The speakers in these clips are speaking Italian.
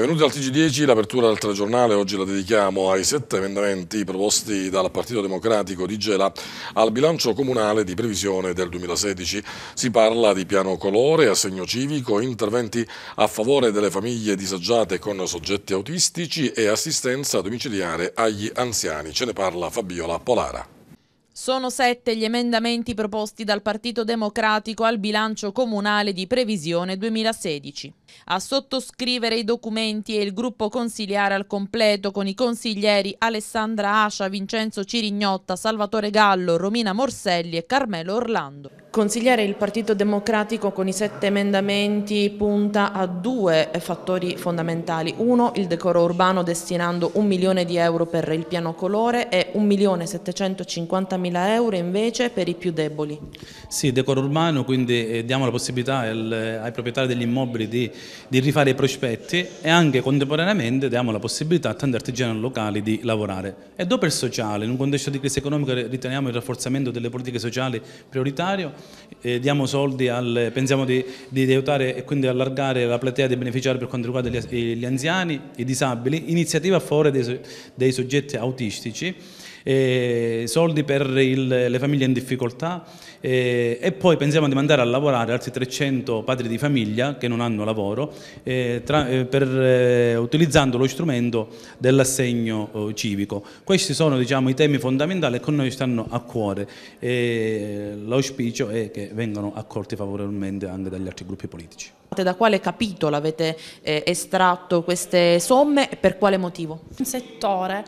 Benvenuti al TG10, l'apertura del telegiornale oggi la dedichiamo ai sette emendamenti proposti dal Partito Democratico di Gela al bilancio comunale di previsione del 2016. Si parla di piano colore, assegno civico, interventi a favore delle famiglie disagiate con soggetti autistici e assistenza domiciliare agli anziani. Ce ne parla Fabiola Polara. Sono sette gli emendamenti proposti dal Partito Democratico al bilancio comunale di previsione 2016. A sottoscrivere i documenti è il gruppo consigliare al completo con i consiglieri Alessandra Ascia, Vincenzo Cirignotta, Salvatore Gallo, Romina Morselli e Carmelo Orlando. Consigliere, il Partito Democratico con i sette emendamenti punta a due fattori fondamentali. Uno, il decoro urbano destinando un milione di euro per il piano colore e un milione 1.750.000 euro invece per i più deboli. Sì, decoro urbano, quindi eh, diamo la possibilità eh, ai proprietari degli immobili di, di, rifare i prospetti e anche contemporaneamente diamo la possibilità a tanti artigiani locali di lavorare. E dopo il sociale, in un contesto di crisi economica riteniamo il rafforzamento delle politiche sociali prioritario eh, diamo soldi, al, pensiamo di, di, aiutare e quindi allargare la platea dei beneficiari per quanto riguarda gli, gli anziani, i disabili, iniziativa a favore dei, dei soggetti autistici eh, soldi per il, le famiglie in difficoltà eh, e poi pensiamo di mandare a lavorare altri 300 padri di famiglia che non hanno lavoro eh, tra, per, utilizzando lo strumento dell'assegno eh, civico. Questi sono diciamo, i temi fondamentali che a noi stanno a cuore e l'auspicio è che vengano accolti favorevolmente anche dagli altri gruppi politici. Da quale capitolo avete eh, estratto queste somme e per quale motivo? Un settore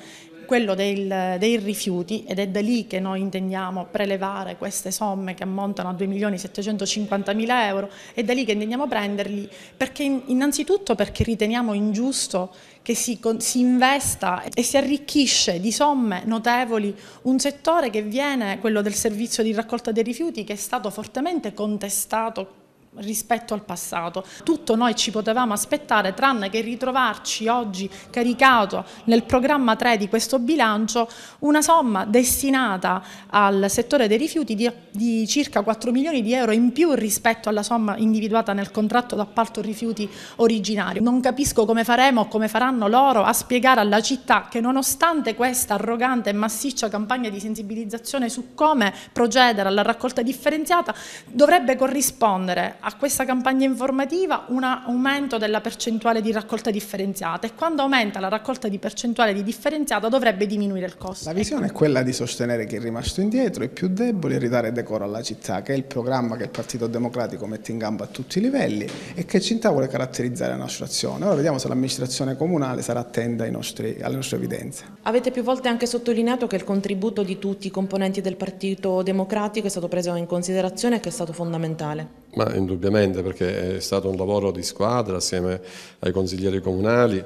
quello del, dei rifiuti ed è da lì che noi intendiamo prelevare queste somme che ammontano a 2.750.000 euro, è da lì che intendiamo prenderli perché innanzitutto perché riteniamo ingiusto che si, si investa e si arricchisce di somme notevoli un settore che viene, quello del servizio di raccolta dei rifiuti, che è stato fortemente contestato rispetto al passato. Tutto noi ci potevamo aspettare tranne che ritrovarci oggi caricato nel programma 3 di questo bilancio una somma destinata al settore dei rifiuti di, di circa 4 milioni di euro in più rispetto alla somma individuata nel contratto d'appalto rifiuti originario. Non capisco come faremo o come faranno loro a spiegare alla città che nonostante questa arrogante e massiccia campagna di sensibilizzazione su come procedere alla raccolta differenziata dovrebbe corrispondere a questa campagna informativa un aumento della percentuale di raccolta differenziata e quando aumenta la raccolta di percentuale di differenziata dovrebbe diminuire il costo. La visione è quella di sostenere chi è rimasto indietro, i più deboli e ridare decoro alla città, che è il programma che il Partito Democratico mette in gambo a tutti i livelli e che città vuole caratterizzare la nostra azione. Ora vediamo se l'amministrazione comunale sarà attenta nostri, alle nostre evidenze. Avete più volte anche sottolineato che il contributo di tutti i componenti del Partito Democratico è stato preso in considerazione e che è stato fondamentale. Ma indubbiamente perché è stato un lavoro di squadra assieme ai consiglieri comunali.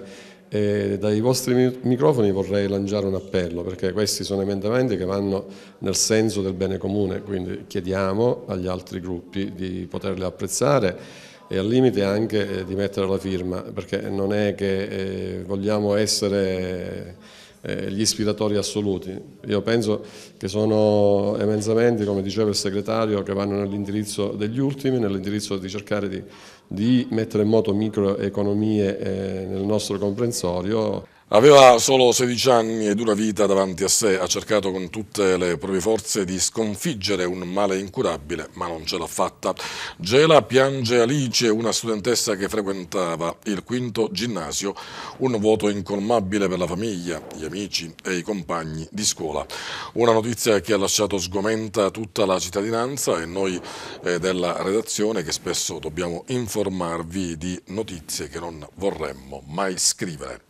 E dai vostri microfoni vorrei lanciare un appello perché questi sono emendamenti che vanno nel senso del bene comune, quindi chiediamo agli altri gruppi di poterli apprezzare e al limite anche eh, di mettere la firma perché non è che eh, vogliamo essere eh, gli ispiratori assoluti. Io penso che sono emendamenti, come diceva il segretario, che vanno nell'indirizzo degli ultimi, nell'indirizzo di cercare di, di, mettere in moto microeconomie eh, nel nostro comprensorio. Aveva solo 16 anni e dura vita davanti a sé, ha cercato con tutte le proprie forze di sconfiggere un male incurabile, ma non ce l'ha fatta. Gela piange Alice, una studentessa che frequentava il quinto ginnasio, un vuoto incolmabile per la famiglia, gli amici e i compagni di scuola. Una notizia che ha lasciato sgomenta tutta la cittadinanza e noi eh, della redazione che spesso dobbiamo informarvi di notizie che non vorremmo mai scrivere.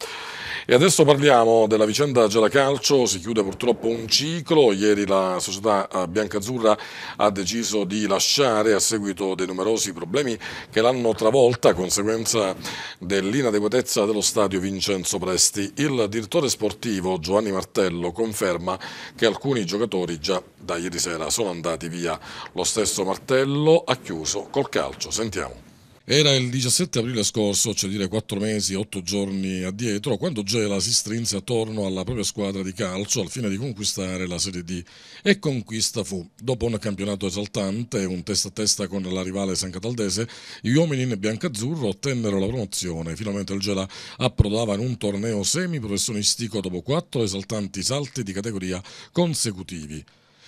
E adesso parliamo della vicenda Gelacalcio, si chiude purtroppo un ciclo, ieri la società eh, biancazzurra ha deciso di lasciare a seguito dei numerosi problemi che l'hanno travolta a conseguenza dell'inadeguatezza dello stadio Vincenzo Presti. Il direttore sportivo Giovanni Martello conferma che alcuni giocatori già da ieri sera sono andati via. Lo stesso Martello ha chiuso col calcio, sentiamo. Era il 17 aprile scorso, cioè dire 4 mesi, 8 giorni addietro, quando Gela si strinse attorno alla propria squadra di calcio al fine di conquistare la Serie D. E conquista fu. Dopo un campionato esaltante, un testa a testa con la rivale San Cataldese, gli uomini in biancazzurro ottennero la promozione. Finalmente il Gela approdava in un torneo semiprofessionistico dopo 4 esaltanti salti di categoria consecutivi.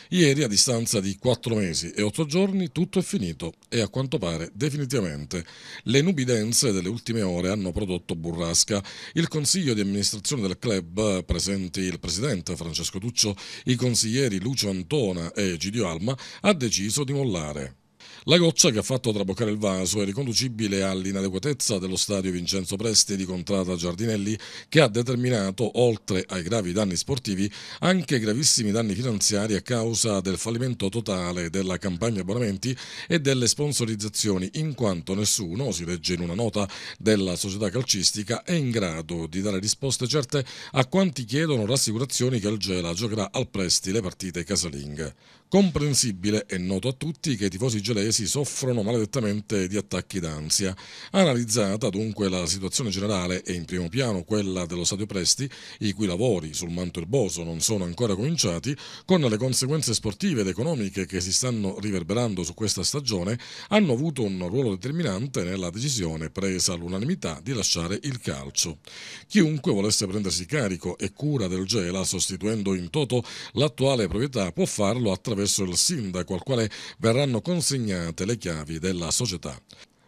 Ieri, a distanza di 4 mesi e 8 giorni, tutto è finito e a quanto pare definitivamente. Le nubidenze delle ultime ore hanno prodotto burrasca. Il consiglio di amministrazione del club, presenti il presidente Francesco Tuccio, i consiglieri Lucio Antona e Gidio Alma, ha deciso di mollare. La goccia che ha fatto traboccare il vaso è riconducibile all'inadeguatezza dello stadio Vincenzo Presti di Contrada Giardinelli che ha determinato, oltre ai gravi danni sportivi, anche gravissimi danni finanziari a causa del fallimento totale della campagna abbonamenti e delle sponsorizzazioni, in quanto nessuno, si legge in una nota della società calcistica, è in grado di dare risposte certe a quanti chiedono rassicurazioni che il Gela giocherà al Presti le partite casalinghe. Comprensibile e noto a tutti che i tifosi gelesi soffrono maledettamente di attacchi d'ansia. Analizzata dunque la situazione generale e in primo piano quella dello Stadio Presti, i cui lavori sul manto erboso non sono ancora cominciati, con le conseguenze sportive ed economiche che si stanno riverberando su questa stagione, hanno avuto un ruolo determinante nella decisione presa all'unanimità di lasciare il calcio. Chiunque volesse prendersi carico e cura del Gela sostituendo in toto l'attuale proprietà può farlo attraverso attraverso il sindaco al quale verranno consegnate le chiavi della società.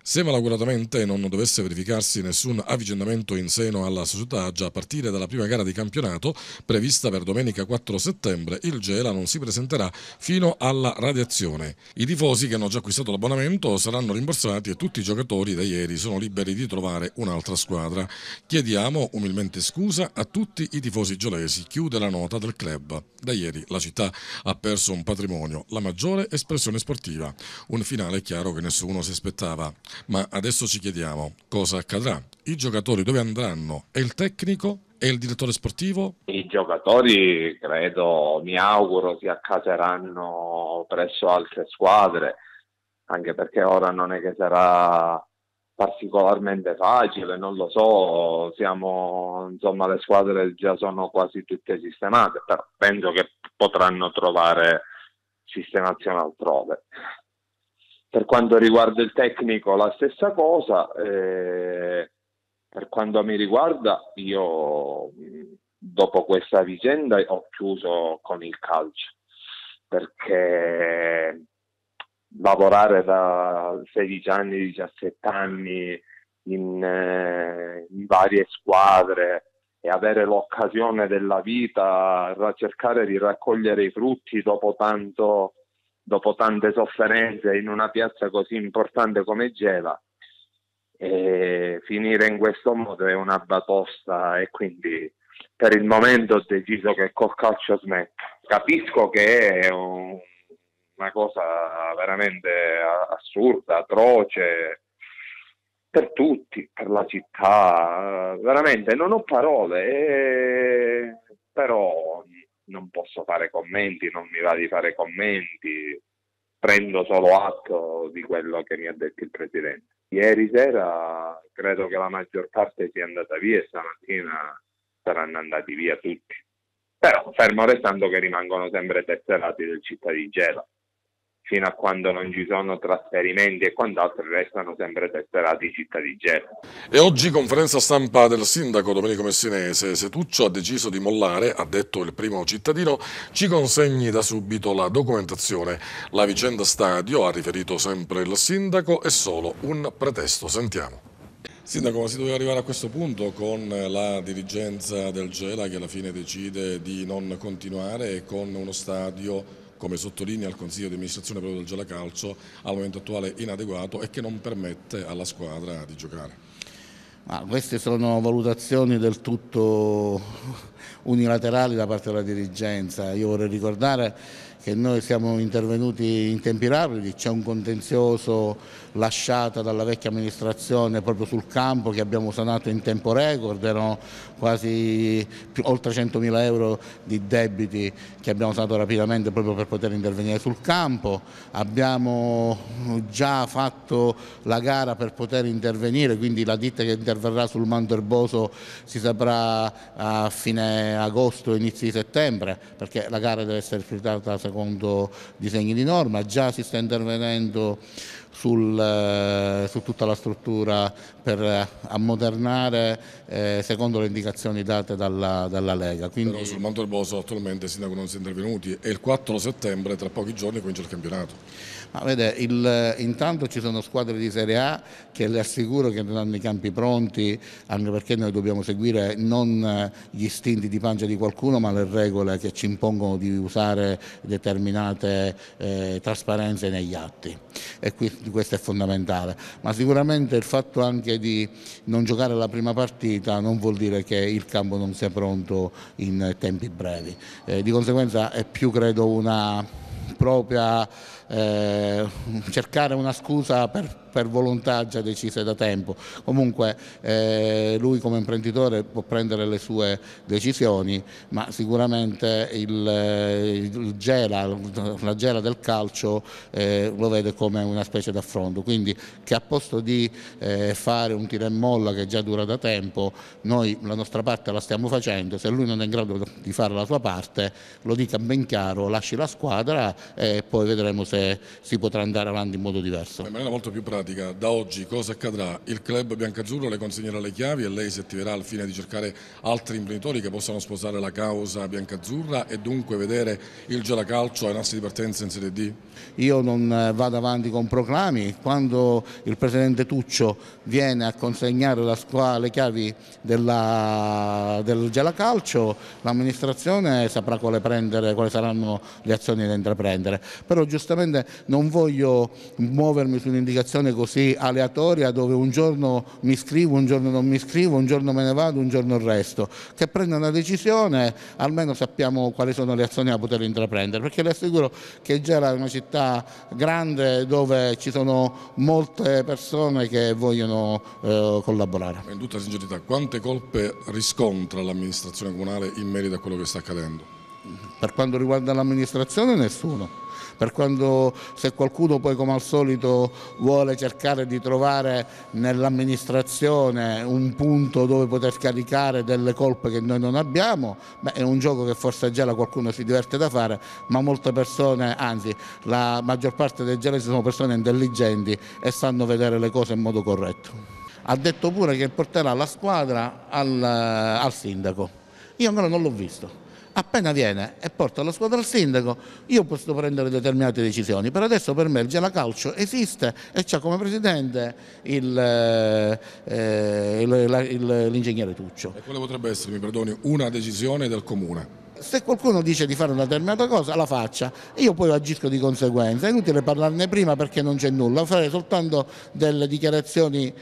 Se malauguratamente non dovesse verificarsi nessun avvicendamento in seno alla società già a partire dalla prima gara di campionato, prevista per domenica 4 settembre, il Gela non si presenterà fino alla radiazione. I tifosi che hanno già acquistato l'abbonamento saranno rimborsati e tutti i giocatori da ieri sono liberi di trovare un'altra squadra. Chiediamo umilmente scusa a tutti i tifosi giolesi, chiude la nota del club. Da ieri la città ha perso un patrimonio, la maggiore espressione sportiva. Un finale chiaro che nessuno si aspettava. Ma adesso ci chiediamo cosa accadrà, i giocatori dove andranno e il tecnico e il direttore sportivo? I giocatori credo, mi auguro, si accaseranno presso altre squadre, anche perché ora non è che sarà particolarmente facile, non lo so, siamo, insomma le squadre già sono quasi tutte sistemate, però penso che potranno trovare sistemazione altrove. Per quanto riguarda il tecnico, la stessa cosa. Eh, per quanto mi riguarda, io dopo questa vicenda ho chiuso con il calcio perché lavorare da 16 anni, 17 anni in, eh, in varie squadre e avere l'occasione della vita, cercare di raccogliere i frutti dopo tanto dopo tante sofferenze in una piazza così importante come Geva E finire in questo modo è una batosta e quindi per il momento ho deciso che col calcio smetto. Capisco che è un, una cosa veramente assurda, atroce per tutti, per la città, veramente non ho parole, eh, però non posso fare commenti, non mi va di fare commenti, prendo solo atto di quello che mi ha detto il Presidente. Ieri sera credo che la maggior parte sia andata via e stamattina saranno andati via tutti. Però fermo restando che rimangono sempre tesserati del città di Gela fino a quando non ci sono trasferimenti e quant'altro, restano sempre tesserati città di Genova. E oggi conferenza stampa del sindaco Domenico Messinese. Setuccio ha deciso di mollare, ha detto il primo cittadino, ci consegni da subito la documentazione. La vicenda stadio, ha riferito sempre il sindaco, è solo un pretesto. Sentiamo. Sindaco, ma si doveva arrivare a questo punto con la dirigenza del Gela che alla fine decide di non continuare e con uno stadio come sottolinea il Consiglio di amministrazione proprio del Gelacalcio, al momento attuale inadeguato e che non permette alla squadra di giocare. Ma queste sono valutazioni del tutto unilaterali da parte della dirigenza. Io vorrei ricordare che noi siamo intervenuti in tempi rapidi, c'è un contenzioso lasciato dalla vecchia amministrazione proprio sul campo che abbiamo sanato in tempo record, erano quasi più, oltre 100.000 euro di debiti che abbiamo sanato rapidamente proprio per poter intervenire sul campo, abbiamo già fatto la gara per poter intervenire, quindi la ditta che interverrà sul manto erboso si saprà a fine agosto, inizio di settembre, perché la gara deve essere espletata secondo disegni di norma, già si sta intervenendo sul, eh, su tutta la struttura per ammodernare eh, secondo le indicazioni date dalla, dalla Lega. Quindi... Però sul Manto del Boso attualmente il sindaco non si è intervenuti e il 4 settembre tra pochi giorni comincia il campionato. Ma vede, il, intanto ci sono squadre di Serie A che le assicuro che non hanno i campi pronti, anche perché noi dobbiamo seguire non eh, gli istinti di pancia di qualcuno, ma le regole che ci impongono di usare determinate eh, trasparenze negli atti. E quindi di questo è fondamentale, ma sicuramente il fatto anche di non giocare la prima partita non vuol dire che il campo non sia pronto in tempi brevi, eh, di conseguenza è più credo una propria eh, cercare una scusa per, per, volontà già decise da tempo. Comunque eh, lui come imprenditore può prendere le sue decisioni, ma sicuramente il, eh, il gela, la gela del calcio eh, lo vede come una specie d'affronto, quindi che a posto di eh, fare un tira e molla che già dura da tempo, noi la nostra parte la stiamo facendo, se lui non è in grado di fare la sua parte lo dica ben chiaro, lasci la squadra e poi vedremo se forse eh, si potrà andare avanti in modo diverso. In maniera molto più pratica, da oggi cosa accadrà? Il club biancazzurro le consegnerà le chiavi e lei si attiverà al fine di cercare altri imprenditori che possano sposare la causa biancazzurra e dunque vedere il gelacalcio ai nostri di partenza in Serie D? Io non eh, vado avanti con proclami, quando il presidente Tuccio viene a consegnare la squadra, le chiavi della, del gelacalcio, l'amministrazione saprà quale, prendere, quali saranno le azioni da intraprendere. Però giustamente dipende, non voglio muovermi su un'indicazione così aleatoria dove un giorno mi scrivo, un giorno non mi scrivo, un giorno me ne vado, un giorno il resto. Che prenda una decisione, almeno sappiamo quali sono le azioni da poter intraprendere, perché le assicuro che Gela è una città grande dove ci sono molte persone che vogliono eh, collaborare. In tutta sincerità, quante colpe riscontra l'amministrazione comunale in merito a quello che sta accadendo? Per quanto riguarda l'amministrazione nessuno. Quando, se qualcuno poi come al solito vuole cercare di trovare nell'amministrazione un punto dove poter scaricare delle colpe che noi non abbiamo, beh, è un gioco che forse già qualcuno si diverte da fare, ma molte persone, anzi la maggior parte dei gelesi sono persone intelligenti e sanno vedere le cose in modo corretto. Ha detto pure che porterà la squadra al, eh, al sindaco. Io ancora non l'ho visto appena viene e porta la squadra al sindaco, io posso prendere determinate decisioni. Per adesso per me il Gela Calcio esiste e c'è come presidente eh, eh, l'ingegnere eh, Tuccio. E quella potrebbe essere, mi perdoni, una decisione del comune? se qualcuno dice di fare una determinata cosa la faccia, io poi agisco di conseguenza, è inutile parlarne prima perché non c'è nulla, fare soltanto delle dichiarazioni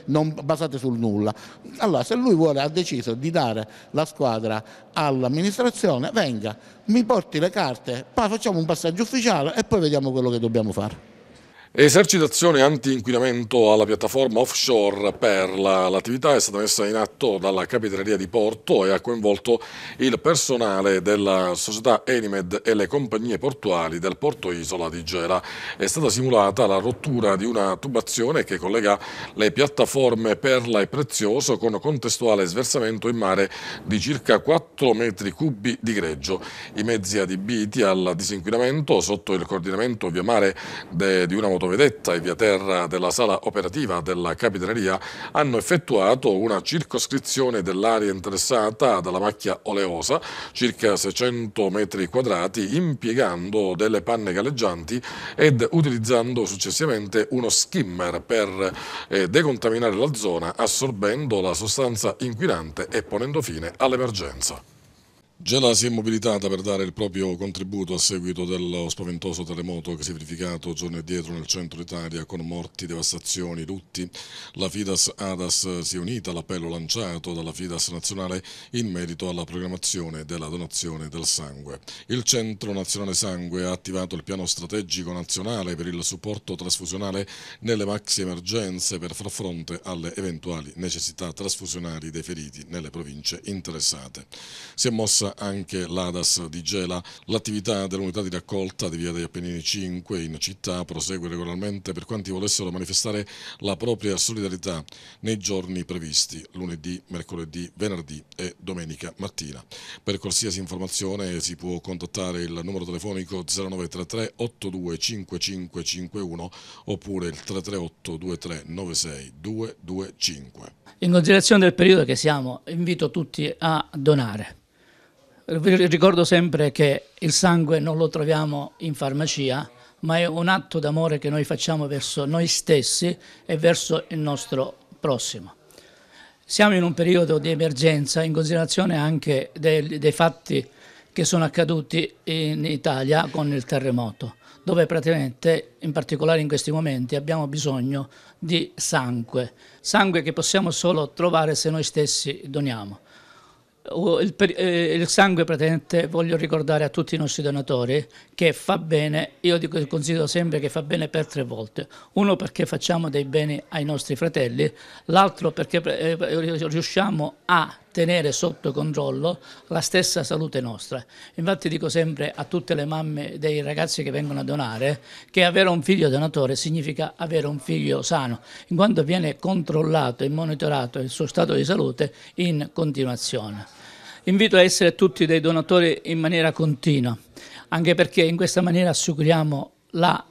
basate sul nulla. Allora se lui vuole, ha deciso di dare la squadra all'amministrazione, venga, mi porti le carte, poi facciamo un passaggio ufficiale e poi vediamo quello che dobbiamo fare. Esercitazione anti-inquinamento alla piattaforma offshore Perla. L'attività è stata messa in atto dalla Capitaneria di Porto e ha coinvolto il personale della società Enimed e le compagnie portuali del Porto Isola di Gela. È stata simulata la rottura di una tubazione che collega le piattaforme Perla e Prezioso con contestuale sversamento in mare di circa 4 metri cubi di greggio. I mezzi adibiti al disinquinamento sotto il coordinamento via mare di una motorizzazione Vedetta e via terra della sala operativa della Capitaneria hanno effettuato una circoscrizione dell'area interessata dalla macchia oleosa, circa 600 metri quadrati, impiegando delle panne galleggianti ed utilizzando successivamente uno skimmer per eh, decontaminare la zona assorbendo la sostanza inquinante e ponendo fine all'emergenza. Gela si è mobilitata per dare il proprio contributo a seguito dello spaventoso terremoto che si è verificato giorni addietro nel centro Italia con morti, devastazioni, lutti. La Fidas Adas si è unita all'appello lanciato dalla Fidas nazionale in merito alla programmazione della donazione del sangue. Il Centro Nazionale Sangue ha attivato il piano strategico nazionale per il supporto trasfusionale nelle maxi emergenze per far fronte alle eventuali necessità trasfusionali dei feriti nelle province interessate. Si è mossa dimostra anche l'ADAS di Gela. L'attività dell'unità di raccolta di Via degli Appennini 5 in città prosegue regolarmente per quanti volessero manifestare la propria solidarietà nei giorni previsti, lunedì, mercoledì, venerdì e domenica mattina. Per qualsiasi informazione si può contattare il numero telefonico 0933 825551 oppure il 338 2396 225. In considerazione del periodo che siamo, invito tutti a donare. Ricordo sempre che il sangue non lo troviamo in farmacia, ma è un atto d'amore che noi facciamo verso noi stessi e verso il nostro prossimo. Siamo in un periodo di emergenza in considerazione anche dei, dei fatti che sono accaduti in Italia con il terremoto, dove praticamente, in particolare in questi momenti, abbiamo bisogno di sangue, sangue che possiamo solo trovare se noi stessi doniamo il, eh, il, sangue praticamente voglio ricordare a tutti i nostri donatori che fa bene, io dico, considero sempre che fa bene per tre volte, uno perché facciamo dei beni ai nostri fratelli, l'altro perché eh, eh riusciamo a tenere sotto controllo la stessa salute nostra. Infatti dico sempre a tutte le mamme dei ragazzi che vengono a donare che avere un figlio donatore significa avere un figlio sano, in quanto viene controllato e monitorato il suo stato di salute in continuazione. Invito a essere tutti dei donatori in maniera continua, anche perché in questa maniera assicuriamo la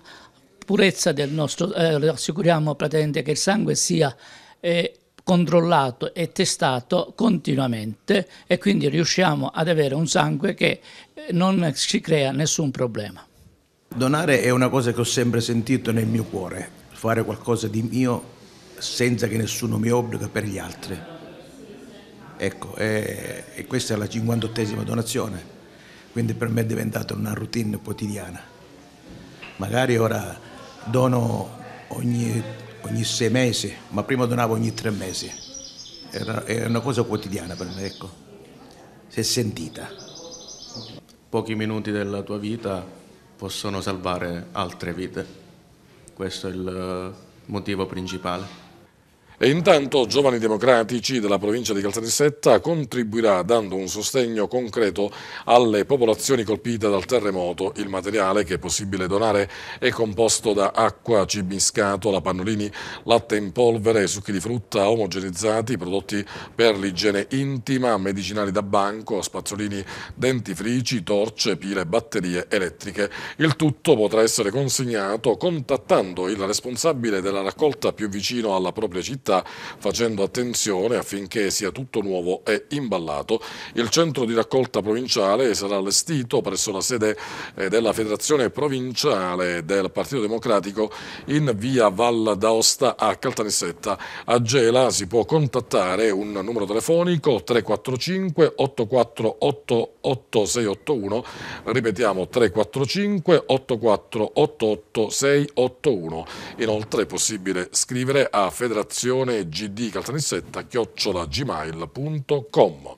purezza del nostro, eh, assicuriamo praticamente che il sangue sia eh, controllato e testato continuamente e quindi riusciamo ad avere un sangue che eh, non ci crea nessun problema. Donare è una cosa che ho sempre sentito nel mio cuore, fare qualcosa di mio senza che nessuno mi obbliga per gli altri. Ecco, e, e questa è la 58esima donazione, quindi per me è diventata una routine quotidiana. Magari ora dono ogni ogni sei mesi, ma prima donavo ogni tre mesi. Era, era una cosa quotidiana per me, ecco. Si è sentita. Pochi minuti della tua vita possono salvare altre vite. Questo è il eh, motivo principale. E intanto Giovani Democratici della provincia di Caltanissetta contribuirà dando un sostegno concreto alle popolazioni colpite dal terremoto. Il materiale che è possibile donare è composto da acqua, cibi in scatola, pannolini, latte in polvere, succhi di frutta omogenizzati, prodotti per l'igiene intima, medicinali da banco, spazzolini dentifrici, torce, pile, batterie elettriche. Il tutto potrà essere consegnato contattando il responsabile della raccolta più vicino alla propria città fritta facendo attenzione affinché sia tutto nuovo e imballato. Il centro di raccolta provinciale sarà allestito presso la sede eh, della Federazione Provinciale del Partito Democratico in via Val d'Aosta a Caltanissetta. A Gela si può contattare un numero telefonico 345 8488 ripetiamo 345 8488 681. Inoltre è possibile scrivere a federazione direzione gdcaltanissetta-gmail.com.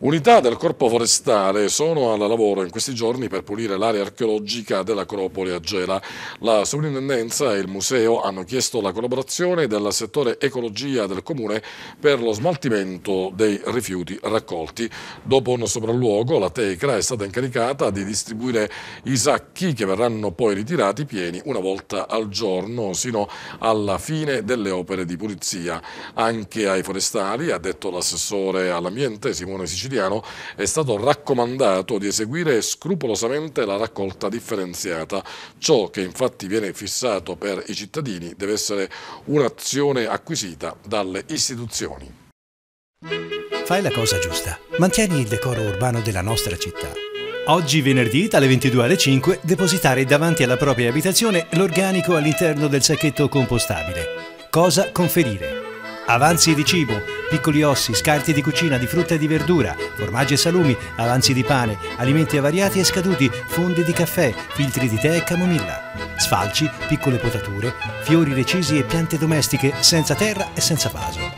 Unità del corpo forestale sono al lavoro in questi giorni per pulire l'area archeologica dell'Acropoli a Gela. La sovrintendenza e il museo hanno chiesto la collaborazione del settore ecologia del comune per lo smaltimento dei rifiuti raccolti. Dopo un sopralluogo la Tecra è stata incaricata di distribuire i sacchi che verranno poi ritirati pieni una volta al giorno sino alla fine delle opere di pulizia. Anche ai forestali, ha detto l'assessore all'ambiente Simone Siciliano, siciliano è stato raccomandato di eseguire scrupolosamente la raccolta differenziata. Ciò che infatti viene fissato per i cittadini deve essere un'azione acquisita dalle istituzioni. Fai la cosa giusta. Mantieni il decoro urbano della nostra città. Oggi venerdì dalle 22 alle 5 depositare davanti alla propria abitazione l'organico all'interno del sacchetto compostabile. Cosa conferire? avanzi di cibo, piccoli ossi, scarti di cucina, di frutta e di verdura, formaggi e salumi, avanzi di pane, alimenti avariati e scaduti, fondi di caffè, filtri di tè e camomilla, sfalci, piccole potature, fiori recisi e piante domestiche senza terra e senza vaso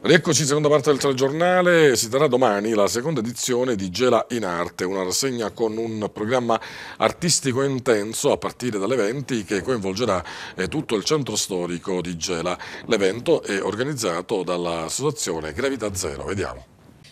Rieccoci, in seconda parte del telegiornale, si terrà domani la seconda edizione di Gela in Arte, una rassegna con un programma artistico intenso a partire dalle 20 che coinvolgerà eh, tutto il centro storico di Gela. L'evento è organizzato dall'associazione Gravità Zero, vediamo.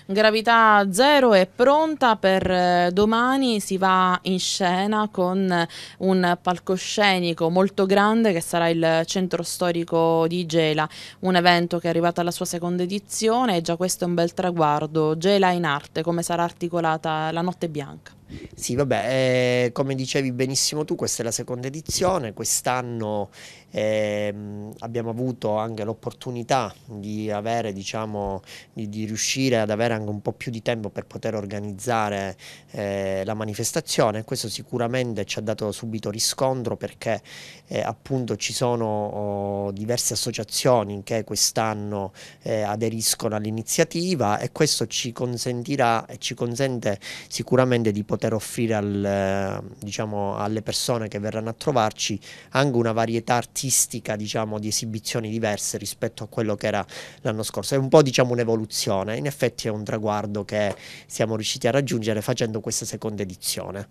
Gravità Zero è pronta per eh, domani, si va in scena con eh, un palcoscenico molto grande che sarà il centro storico di Gela, un evento che è arrivato alla sua seconda edizione e già questo è un bel traguardo. Gela in arte, come sarà articolata la notte bianca. Sì, vabbè, eh, come dicevi benissimo tu, questa è la seconda edizione, quest'anno eh, abbiamo avuto anche l'opportunità di avere, diciamo, di, di, riuscire ad avere anche un po' più di tempo per poter organizzare eh, la manifestazione, questo sicuramente ci ha dato subito riscontro perché eh, appunto ci sono oh, diverse associazioni che quest'anno eh, aderiscono all'iniziativa e questo ci consentirà e ci consente sicuramente di poter poter offrire al, eh, diciamo, alle persone che verranno a trovarci anche una varietà artistica diciamo, di esibizioni diverse rispetto a quello che era l'anno scorso. È un po' diciamo, un'evoluzione, in effetti è un traguardo che siamo riusciti a raggiungere facendo questa seconda edizione.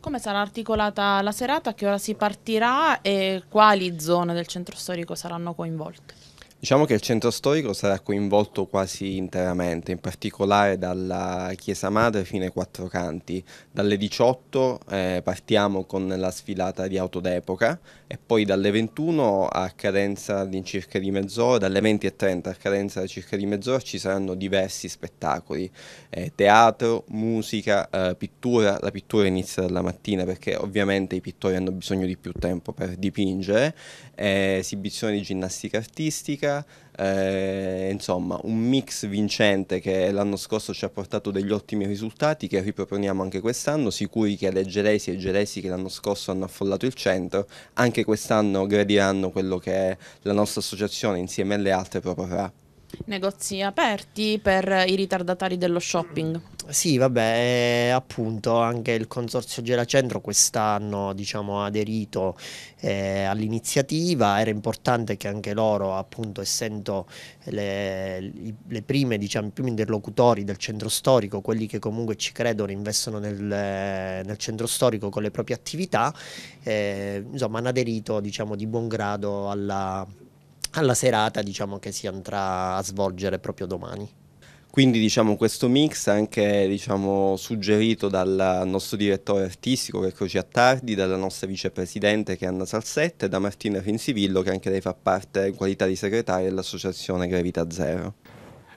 Come sarà articolata la serata, a che ora si partirà e quali zone del centro storico saranno coinvolte? Diciamo che il centro storico sarà coinvolto quasi interamente, in particolare dalla Chiesa Madre fino ai quattro canti. Dalle 18 eh, partiamo con la sfilata di auto d'epoca e poi dalle 21 a cadenza di circa di mezz'ora, dalle 20 e 30 a cadenza di circa di mezz'ora ci saranno diversi spettacoli, eh, teatro, musica, eh, pittura, la pittura inizia dalla mattina perché ovviamente i pittori hanno bisogno di più tempo per dipingere, eh, esibizioni di ginnastica artistica, eh, insomma un mix vincente che l'anno scorso ci ha portato degli ottimi risultati che riproponiamo anche quest'anno, sicuri che le gelesi e gelesi che l'anno scorso hanno affollato il centro, anche anche quest'anno gradiranno quello che la nostra associazione insieme alle altre proporrà. Negozi aperti per i ritardatari dello shopping. Sì, vabbè, eh, appunto anche il Consorzio Gelacentro quest'anno diciamo, ha aderito eh, all'iniziativa, era importante che anche loro, appunto, essendo le, le prime, diciamo, i primi interlocutori del centro storico, quelli che comunque ci credono, investono nel, nel centro storico con le proprie attività, eh, insomma, hanno aderito diciamo, di buon grado alla, alla serata diciamo, che si andrà a svolgere proprio domani. Quindi diciamo, questo mix è anche diciamo, suggerito dal nostro direttore artistico che è Crocia Tardi, dalla nostra vicepresidente che è Anna Salsette e da Martina Finsivillo che anche lei fa parte in qualità di segretaria dell'associazione Gravità Zero.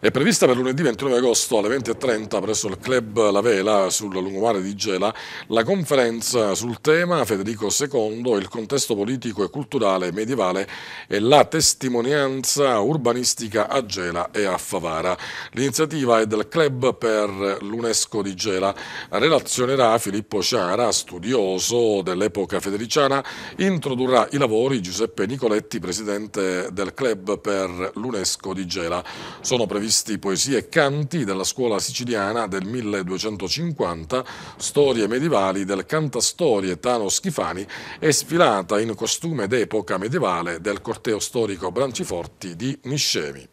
È prevista per lunedì 29 agosto alle 20.30 presso il Club La Vela sul lungomare di Gela la conferenza sul tema Federico II, il contesto politico e culturale medievale e la testimonianza urbanistica a Gela e a Favara. L'iniziativa è del Club per l'UNESCO di Gela. Relazionerà Filippo Ciara, studioso dell'epoca federiciana, introdurrà i lavori Giuseppe Nicoletti, presidente del Club per l'UNESCO di Gela. Sono previsti Artisti, poesie e canti della scuola siciliana del 1250, storie medievali del cantastorie Tano Schifani e sfilata in costume d'epoca medievale del corteo storico Branciforti di Niscemi.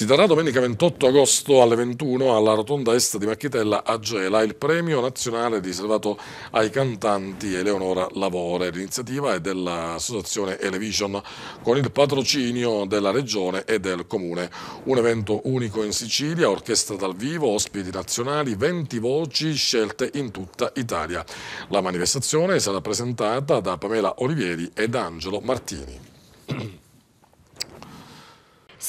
Si terrà domenica 28 agosto alle 21 alla rotonda est di Macchitella a Gela il premio nazionale riservato ai cantanti Eleonora Lavore. L'iniziativa è dell'associazione Elevision con il patrocinio della regione e del comune. Un evento unico in Sicilia, orchestra dal vivo, ospiti nazionali, 20 voci scelte in tutta Italia. La manifestazione sarà presentata da Pamela Olivieri ed Angelo Martini.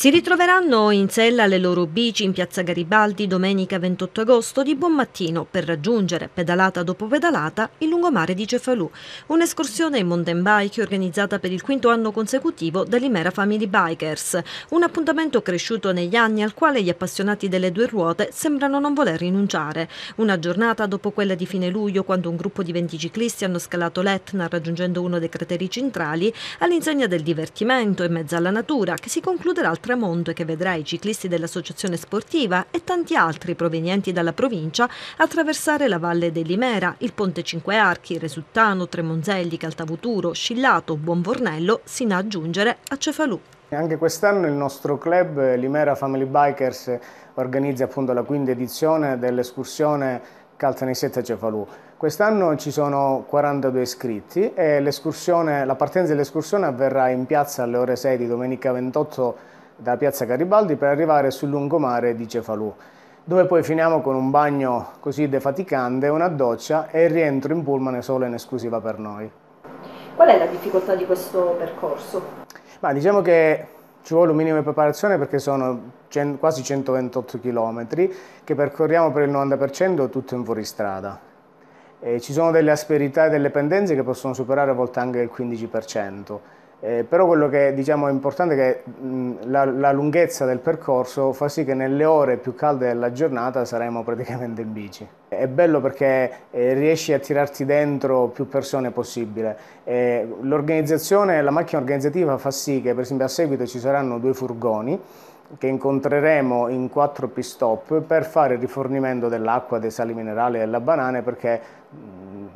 Si ritroveranno in sella le loro bici in piazza Garibaldi domenica 28 agosto di buon mattino per raggiungere, pedalata dopo pedalata, il lungomare di Cefalù, un'escursione in mountain bike organizzata per il quinto anno consecutivo dall'Imera Family Bikers, un appuntamento cresciuto negli anni al quale gli appassionati delle due ruote sembrano non voler rinunciare. Una giornata dopo quella di fine luglio quando un gruppo di 20 ciclisti hanno scalato l'Etna raggiungendo uno dei crateri centrali all'insegna del divertimento in mezzo alla natura che si concluderà al tramonto e che vedrà i ciclisti dell'associazione sportiva e tanti altri provenienti dalla provincia attraversare la Valle dell'Imera, il Ponte Cinque Archi, Resuttano, Tremonzelli, Caltavuturo, Scillato, Buonvornello, sino ad aggiungere a Cefalù. Anche quest'anno il nostro club, l'Imera Family Bikers, organizza appunto la quinta edizione dell'escursione Caltanissetta Cefalù. Quest'anno ci sono 42 iscritti e la partenza dell'escursione avverrà in piazza alle ore 6 di domenica 28 da Piazza Garibaldi per arrivare sul lungomare di Cefalù, dove poi finiamo con un bagno così defaticante, una doccia e il rientro in pullman solo in esclusiva per noi. Qual è la difficoltà di questo percorso? Ma diciamo che ci vuole un minimo di preparazione perché sono quasi 128 km che percorriamo per il 90% tutto in fuoristrada. E ci sono delle asperità e delle pendenze che possono superare a volte anche il 15%. Eh, però quello che diciamo, è importante è che mh, la, la, lunghezza del percorso fa sì che nelle ore più calde della giornata saremo praticamente in bici. È bello perché eh, riesci a tirarti dentro più persone possibile. Eh, l'organizzazione, la macchina organizzativa fa sì che per esempio a seguito ci saranno due furgoni che incontreremo in quattro pit-stop per fare il rifornimento dell'acqua, dei sali minerali e della banane perché mh,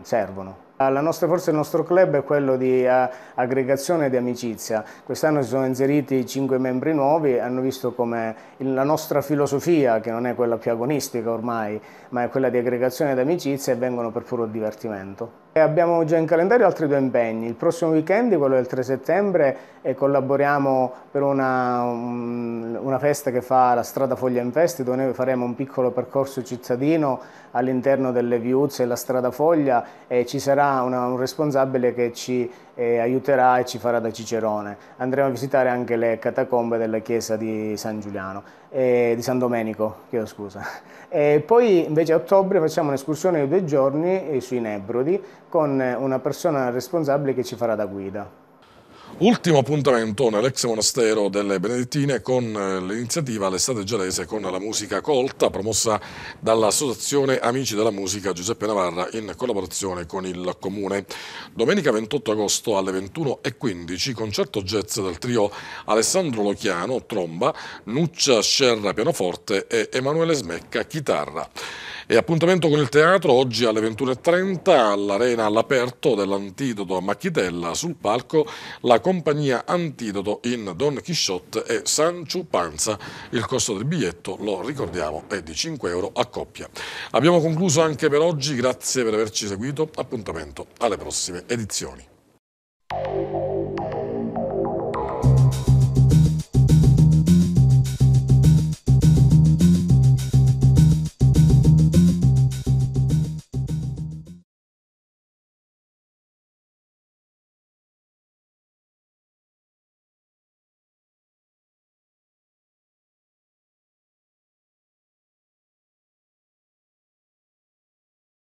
servono. Ah, la nostra forza il nostro club è quello di ah, aggregazione e di amicizia. Quest'anno si sono inseriti cinque membri nuovi e hanno visto come la nostra filosofia, che non è quella più agonistica ormai, ma è quella di aggregazione ed amicizia, e vengono per puro divertimento abbiamo già in calendario altri due impegni. Il prossimo weekend, quello del 3 settembre, collaboriamo per una, una, festa che fa la strada Foglia in Festi, dove noi faremo un piccolo percorso cittadino all'interno delle viuzze e la strada Foglia e ci sarà una, un responsabile che ci e aiuterà e ci farà da cicerone. Andremo a visitare anche le catacombe della chiesa di San Giuliano, eh, di San Domenico, chiedo scusa. E poi invece a ottobre facciamo un'escursione di due giorni eh, sui Nebrodi con una persona responsabile che ci farà da guida. Ultimo appuntamento nell'ex monastero delle Benedettine con eh, l'iniziativa L'estate gelese con la musica colta promossa dall'associazione Amici della Musica Giuseppe Navarra in collaborazione con il Comune. Domenica 28 agosto alle 21.15 concerto jazz del trio Alessandro Lochiano, tromba, Nuccia Scerra, pianoforte e Emanuele Smecca, chitarra. E appuntamento con il teatro oggi alle 21.30 all'Arena all'aperto dell'Antidoto a Macchitella, sul palco la compagnia Antidoto in Don Chisciotte e Sancio Panza. Il costo del biglietto, lo ricordiamo, è di 5 euro a coppia. Abbiamo concluso anche per oggi, grazie per averci seguito, appuntamento alle prossime edizioni.